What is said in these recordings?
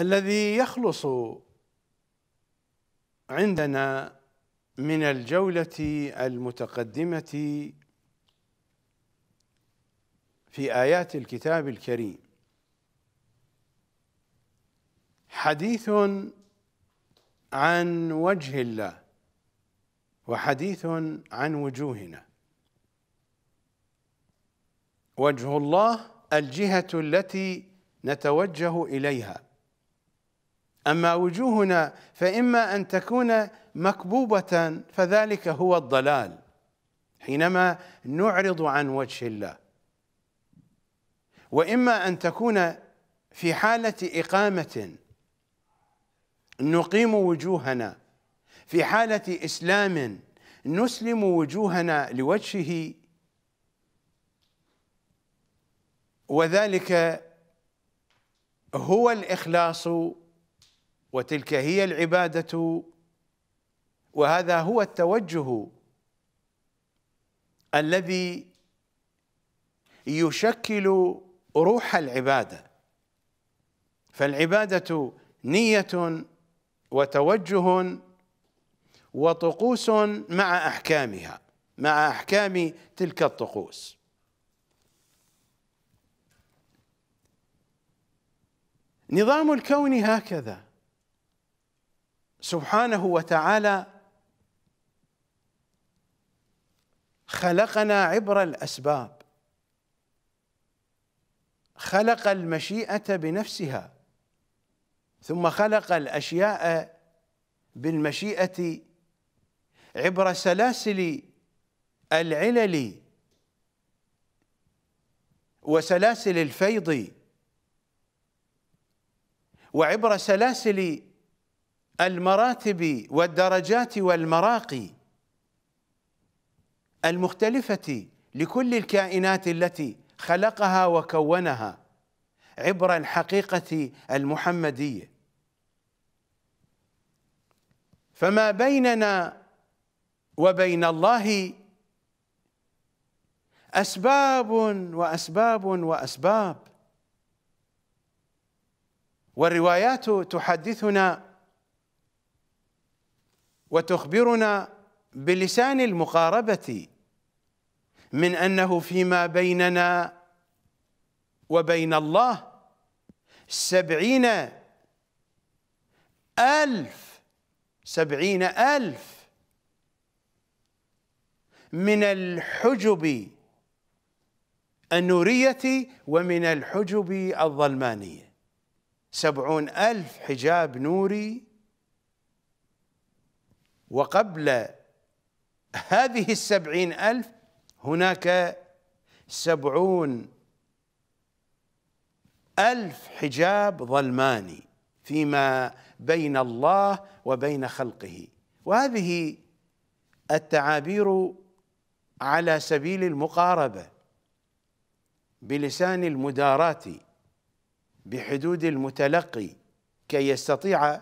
الذي يخلص عندنا من الجولة المتقدمة في آيات الكتاب الكريم حديث عن وجه الله وحديث عن وجوهنا وجه الله الجهة التي نتوجه إليها أما وجوهنا فإما أن تكون مكبوبة فذلك هو الضلال حينما نعرض عن وجه الله وإما أن تكون في حالة إقامة نقيم وجوهنا في حالة إسلام نسلم وجوهنا لوجهه وذلك هو الإخلاص وتلك هي العباده وهذا هو التوجه الذي يشكل روح العباده فالعباده نيه وتوجه وطقوس مع احكامها مع احكام تلك الطقوس نظام الكون هكذا سبحانه وتعالى خلقنا عبر الاسباب خلق المشيئه بنفسها ثم خلق الاشياء بالمشيئه عبر سلاسل العلل وسلاسل الفيض وعبر سلاسل المراتب والدرجات والمراقي المختلفة لكل الكائنات التي خلقها وكونها عبر الحقيقة المحمدية فما بيننا وبين الله أسباب وأسباب وأسباب والروايات تحدثنا وتخبرنا بلسان المقاربه من انه فيما بيننا وبين الله سبعين ألف سبعين ألف من الحجب النورية ومن الحجب الظلمانية سبعون ألف حجاب نوري وقبل هذه السبعين ألف هناك سبعون ألف حجاب ظلماني فيما بين الله وبين خلقه وهذه التعابير على سبيل المقاربة بلسان المداراة بحدود المتلقي كي يستطيع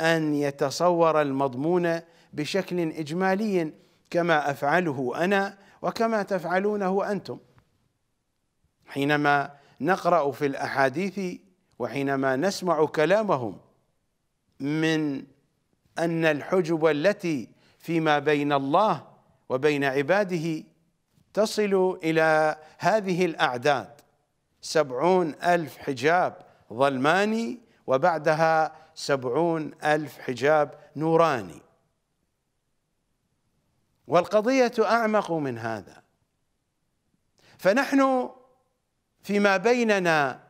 ان يتصور المضمون بشكل اجمالي كما افعله انا وكما تفعلونه انتم حينما نقرا في الاحاديث وحينما نسمع كلامهم من ان الحجب التي فيما بين الله وبين عباده تصل الى هذه الاعداد سبعون الف حجاب ظلماني وبعدها سبعون ألف حجاب نوراني والقضية أعمق من هذا فنحن فيما بيننا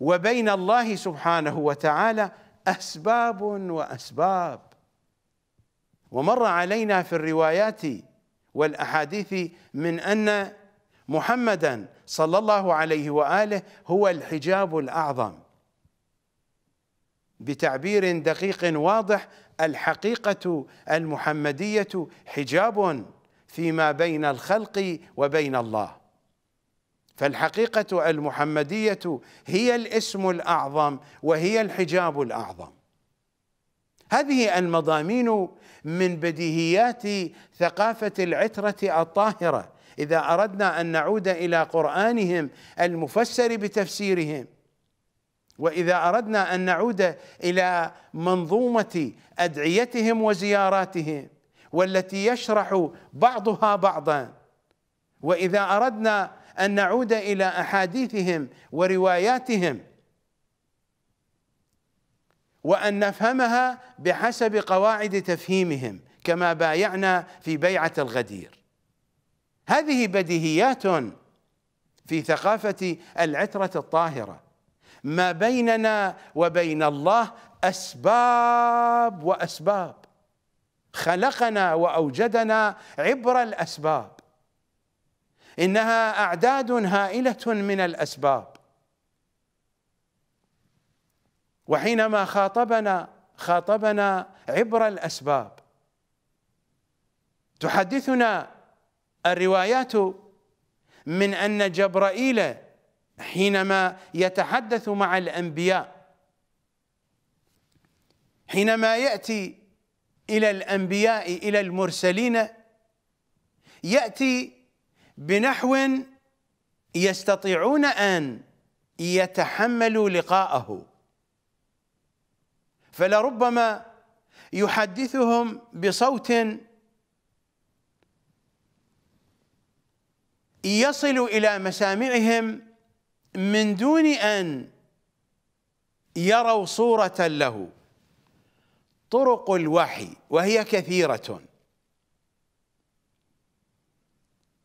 وبين الله سبحانه وتعالى أسباب وأسباب ومر علينا في الروايات والأحاديث من أن محمدا صلى الله عليه وآله هو الحجاب الأعظم بتعبير دقيق واضح الحقيقة المحمدية حجاب فيما بين الخلق وبين الله فالحقيقة المحمدية هي الاسم الأعظم وهي الحجاب الأعظم هذه المضامين من بديهيات ثقافة العترة الطاهرة إذا أردنا أن نعود إلى قرآنهم المفسر بتفسيرهم واذا اردنا ان نعود الى منظومه ادعيتهم وزياراتهم والتي يشرح بعضها بعضا واذا اردنا ان نعود الى احاديثهم ورواياتهم وان نفهمها بحسب قواعد تفهيمهم كما بايعنا في بيعه الغدير هذه بديهيات في ثقافه العتره الطاهره ما بيننا وبين الله اسباب واسباب خلقنا واوجدنا عبر الاسباب انها اعداد هائله من الاسباب وحينما خاطبنا خاطبنا عبر الاسباب تحدثنا الروايات من ان جبرائيل حينما يتحدث مع الأنبياء حينما يأتي إلى الأنبياء إلى المرسلين يأتي بنحو يستطيعون أن يتحملوا لقاءه فلربما يحدثهم بصوت يصل إلى مسامعهم من دون أن يروا صورة له طرق الوحي وهي كثيرة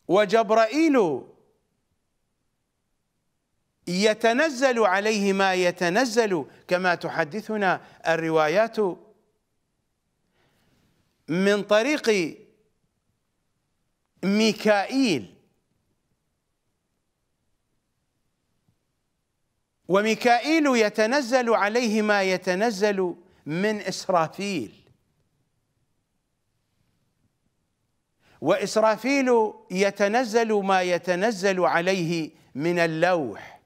وجبرائيل يتنزل عليه ما يتنزل كما تحدثنا الروايات من طريق ميكائيل وميكائيل يتنزل عليه ما يتنزل من اسرافيل واسرافيل يتنزل ما يتنزل عليه من اللوح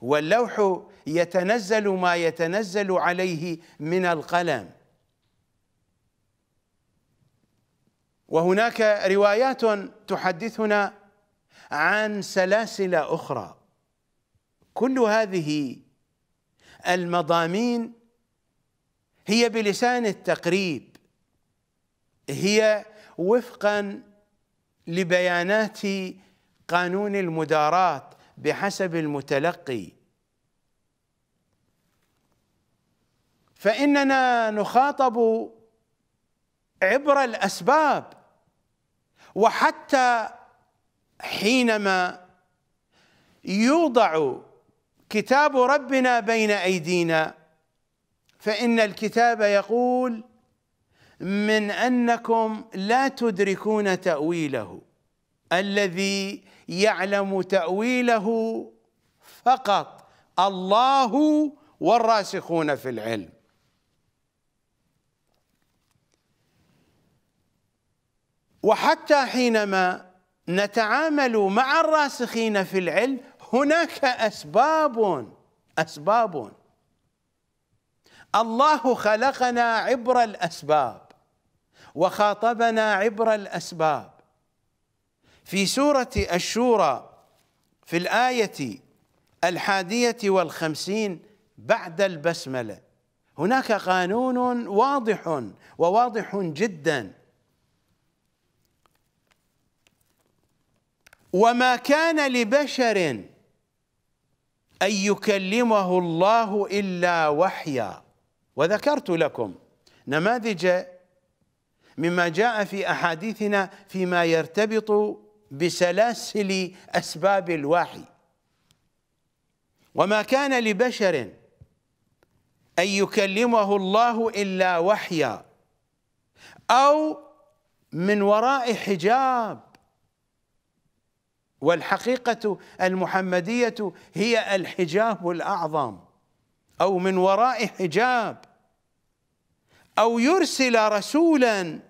واللوح يتنزل ما يتنزل عليه من القلم وهناك روايات تحدثنا عن سلاسل اخرى كل هذه المضامين هي بلسان التقريب هي وفقا لبيانات قانون المدارات بحسب المتلقي فاننا نخاطب عبر الاسباب وحتى حينما يوضع كتاب ربنا بين ايدينا فان الكتاب يقول من انكم لا تدركون تاويله الذي يعلم تاويله فقط الله والراسخون في العلم وحتى حينما نتعامل مع الراسخين في العلم هناك اسباب اسباب الله خلقنا عبر الاسباب وخاطبنا عبر الاسباب في سوره الشورى في الايه الحاديه والخمسين بعد البسمله هناك قانون واضح وواضح جدا وما كان لبشر أن يكلمه الله إلا وحيا وذكرت لكم نماذج مما جاء في أحاديثنا فيما يرتبط بسلاسل أسباب الوحي وما كان لبشر أن يكلمه الله إلا وحيا أو من وراء حجاب والحقيقة المحمدية هي الحجاب الأعظم أو من وراء حجاب أو يرسل رسولا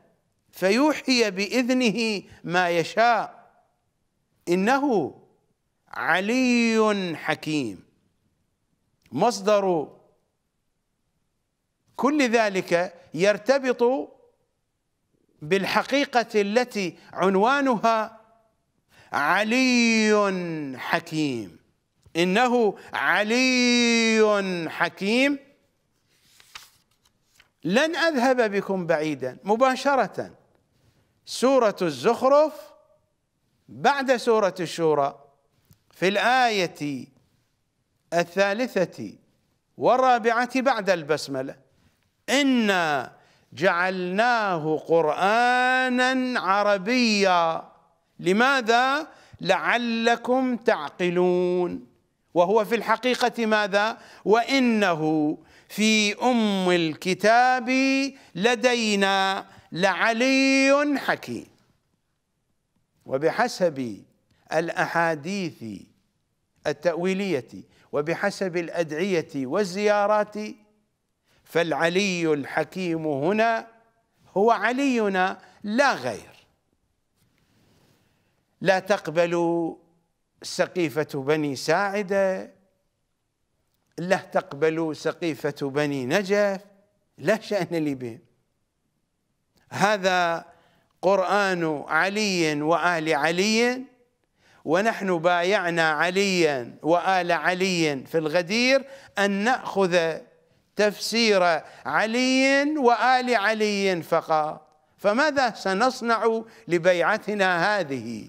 فيوحي بإذنه ما يشاء إنه علي حكيم مصدر كل ذلك يرتبط بالحقيقة التي عنوانها علي حكيم إنه علي حكيم لن أذهب بكم بعيدا مباشرة سورة الزخرف بعد سورة الشورى في الآية الثالثة والرابعة بعد البسملة إنا جعلناه قرآنا عربيا لماذا لعلكم تعقلون وهو في الحقيقه ماذا وانه في ام الكتاب لدينا لعلي حكيم وبحسب الاحاديث التاويليه وبحسب الادعيه والزيارات فالعلي الحكيم هنا هو علينا لا غير لا تقبل سقيفة بني ساعدة لا تقبل سقيفة بني نجف لا شأن لي بهم هذا قرآن علي وآل علي ونحن بايعنا عليا وآل علي في الغدير أن نأخذ تفسير علي وآل علي فقط فماذا سنصنع لبيعتنا هذه؟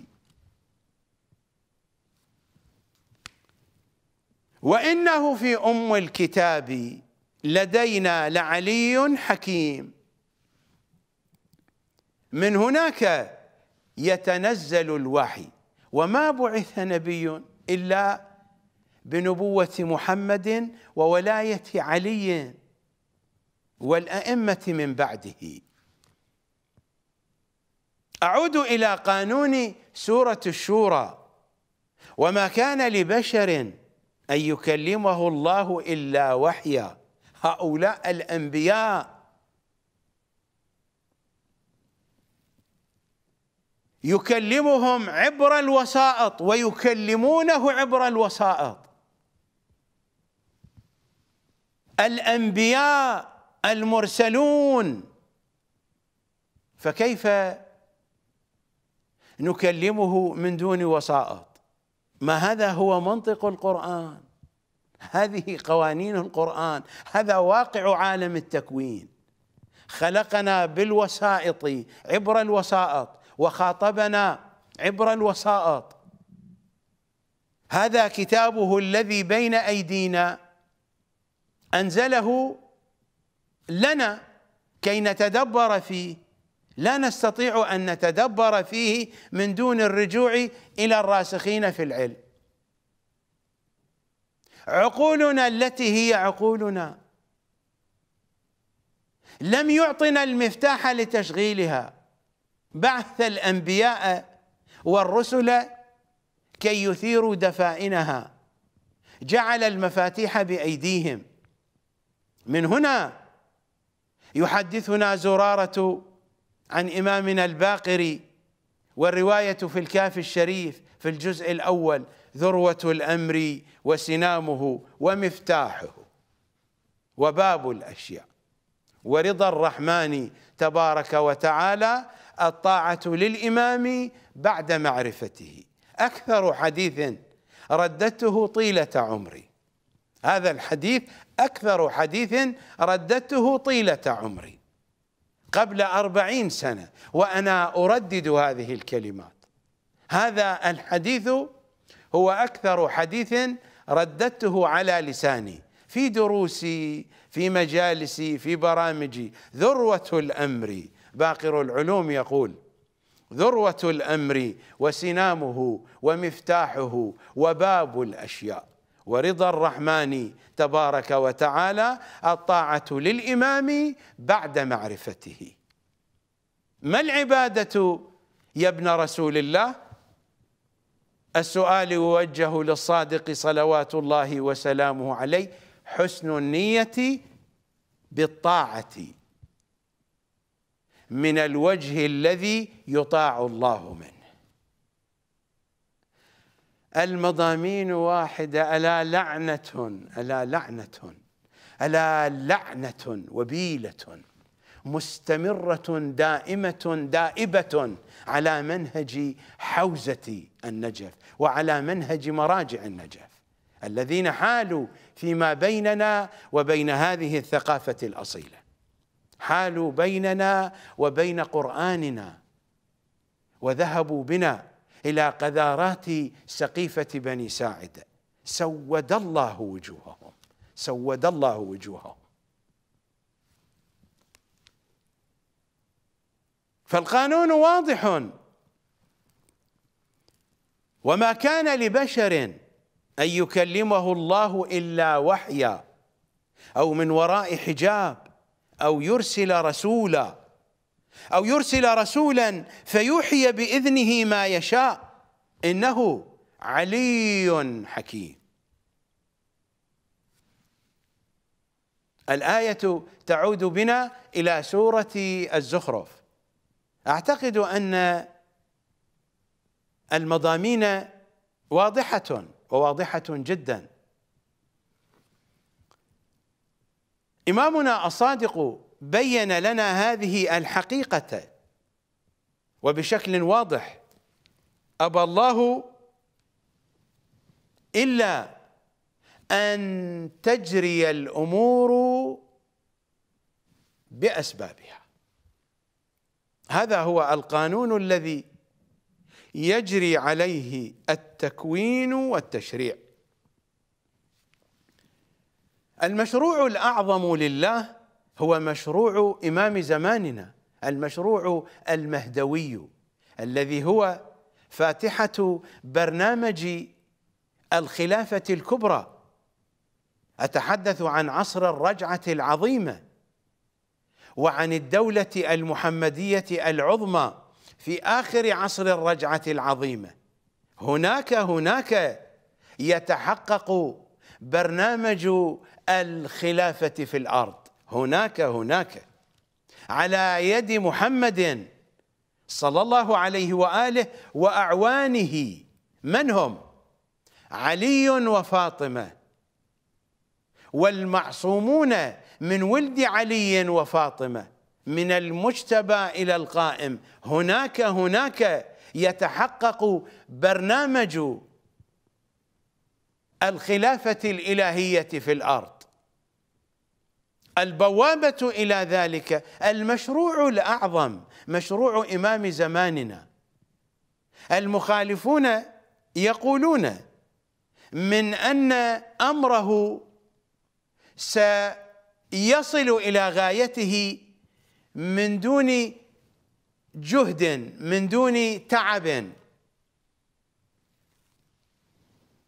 وانه في ام الكتاب لدينا لعلي حكيم من هناك يتنزل الوحي وما بعث نبي الا بنبوه محمد وولايه علي والائمه من بعده اعود الى قانون سوره الشورى وما كان لبشر أن يكلمه الله إلا وحيا هؤلاء الأنبياء يكلمهم عبر الوسائط ويكلمونه عبر الوسائط الأنبياء المرسلون فكيف نكلمه من دون وسائط ما هذا هو منطق القرآن هذه قوانين القرآن هذا واقع عالم التكوين خلقنا بالوسائط عبر الوسائط وخاطبنا عبر الوسائط هذا كتابه الذي بين أيدينا أنزله لنا كي نتدبر فيه لا نستطيع أن نتدبر فيه من دون الرجوع إلى الراسخين في العلم عقولنا التي هي عقولنا لم يعطنا المفتاح لتشغيلها بعث الأنبياء والرسل كي يثيروا دفائنها جعل المفاتيح بأيديهم من هنا يحدثنا زرارة عن إمامنا الباقري والرواية في الكاف الشريف في الجزء الأول ذروة الأمر وسنامه ومفتاحه وباب الأشياء ورضا الرحمن تبارك وتعالى الطاعة للإمام بعد معرفته أكثر حديث رددته طيلة عمري هذا الحديث أكثر حديث رددته طيلة عمري قبل أربعين سنة وأنا أردد هذه الكلمات هذا الحديث هو أكثر حديث رددته على لساني في دروسي في مجالسي في برامجي ذروة الأمر باقر العلوم يقول ذروة الأمر وسنامه ومفتاحه وباب الأشياء ورضا الرحمن تبارك وتعالى الطاعة للإمام بعد معرفته ما العبادة يا ابن رسول الله السؤال يوجه للصادق صلوات الله وسلامه عليه حسن النية بالطاعة من الوجه الذي يطاع الله منه المضامين واحدة ألا لعنة ألا لعنة ألا لعنة وبيلة مستمرة دائمة دائبة على منهج حوزة النجف وعلى منهج مراجع النجف الذين حالوا فيما بيننا وبين هذه الثقافة الأصيلة حالوا بيننا وبين قرآننا وذهبوا بنا إلى قذارات سقيفة بني ساعد سود الله وجوههم سود الله وجوههم فالقانون واضح وما كان لبشر أن يكلمه الله إلا وحيا أو من وراء حجاب أو يرسل رسولا أو يرسل رسولا فيوحي بإذنه ما يشاء إنه علي حكيم الآية تعود بنا إلى سورة الزخرف أعتقد أن المضامين واضحة وواضحة جدا إمامنا الصادق بين لنا هذه الحقيقة وبشكل واضح أبى الله إلا أن تجري الأمور بأسبابها هذا هو القانون الذي يجري عليه التكوين والتشريع المشروع الأعظم لله هو مشروع إمام زماننا المشروع المهدوي الذي هو فاتحة برنامج الخلافة الكبرى أتحدث عن عصر الرجعة العظيمة وعن الدولة المحمدية العظمى في آخر عصر الرجعة العظيمة هناك هناك يتحقق برنامج الخلافة في الأرض هناك هناك على يد محمد صلى الله عليه واله واعوانه من هم علي وفاطمه والمعصومون من ولد علي وفاطمه من المجتبى الى القائم هناك هناك يتحقق برنامج الخلافه الالهيه في الارض البوابة إلى ذلك المشروع الأعظم مشروع إمام زماننا المخالفون يقولون من أن أمره سيصل إلى غايته من دون جهد من دون تعب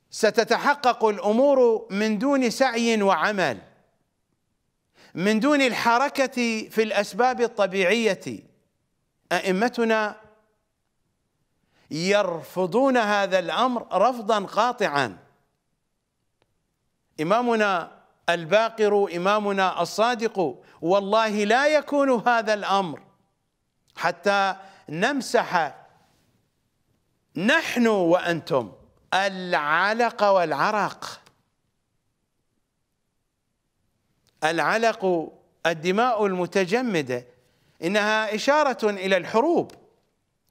ستتحقق الأمور من دون سعي وعمل من دون الحركة في الأسباب الطبيعية أئمتنا يرفضون هذا الأمر رفضا قاطعا إمامنا الباقر إمامنا الصادق والله لا يكون هذا الأمر حتى نمسح نحن وأنتم العلق والعرق العلق الدماء المتجمده انها اشاره الى الحروب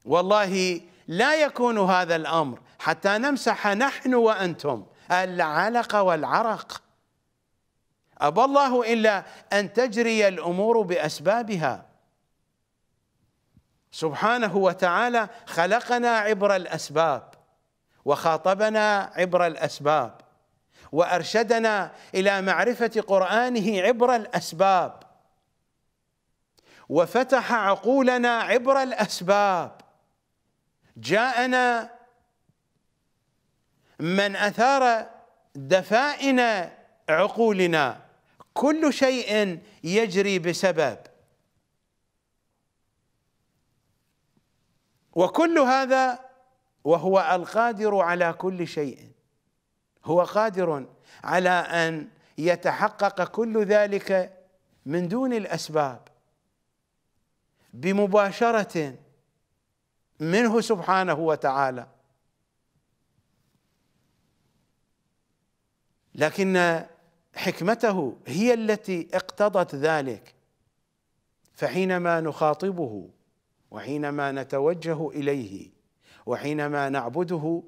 والله لا يكون هذا الامر حتى نمسح نحن وانتم العلق والعرق ابى الله الا ان تجري الامور باسبابها سبحانه وتعالى خلقنا عبر الاسباب وخاطبنا عبر الاسباب وارشدنا الى معرفه قرانه عبر الاسباب وفتح عقولنا عبر الاسباب جاءنا من اثار دفائن عقولنا كل شيء يجري بسبب وكل هذا وهو القادر على كل شيء هو قادر على ان يتحقق كل ذلك من دون الاسباب بمباشره منه سبحانه وتعالى لكن حكمته هي التي اقتضت ذلك فحينما نخاطبه وحينما نتوجه اليه وحينما نعبده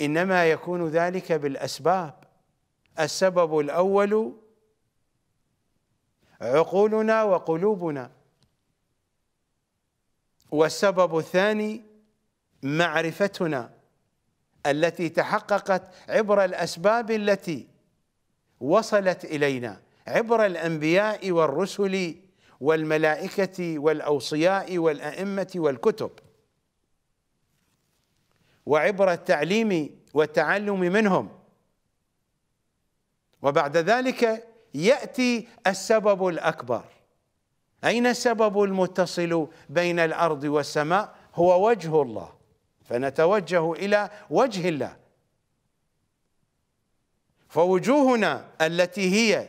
انما يكون ذلك بالاسباب السبب الاول عقولنا وقلوبنا والسبب الثاني معرفتنا التي تحققت عبر الاسباب التي وصلت الينا عبر الانبياء والرسل والملائكه والاوصياء والائمه والكتب وعبر التعليم والتعلم منهم وبعد ذلك ياتي السبب الاكبر اين السبب المتصل بين الارض والسماء هو وجه الله فنتوجه الى وجه الله فوجوهنا التي هي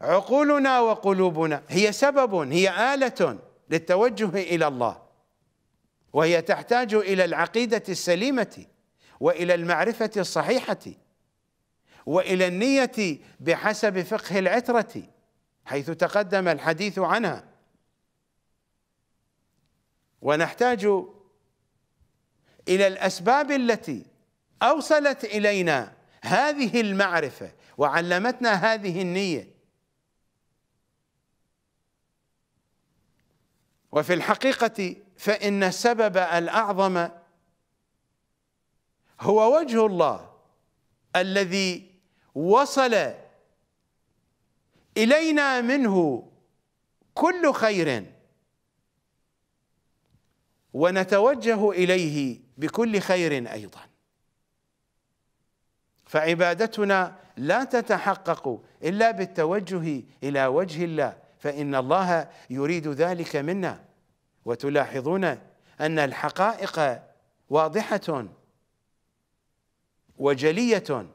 عقولنا وقلوبنا هي سبب هي اله للتوجه الى الله وهي تحتاج الى العقيده السليمه والى المعرفه الصحيحه والى النيه بحسب فقه العتره حيث تقدم الحديث عنها ونحتاج الى الاسباب التي اوصلت الينا هذه المعرفه وعلمتنا هذه النيه وفي الحقيقه فإن السبب الأعظم هو وجه الله الذي وصل إلينا منه كل خير ونتوجه إليه بكل خير أيضا فعبادتنا لا تتحقق إلا بالتوجه إلى وجه الله فإن الله يريد ذلك منا وتلاحظون ان الحقائق واضحه وجليه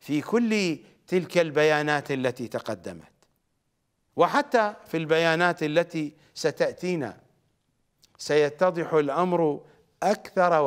في كل تلك البيانات التي تقدمت وحتى في البيانات التي ستاتينا سيتضح الامر اكثر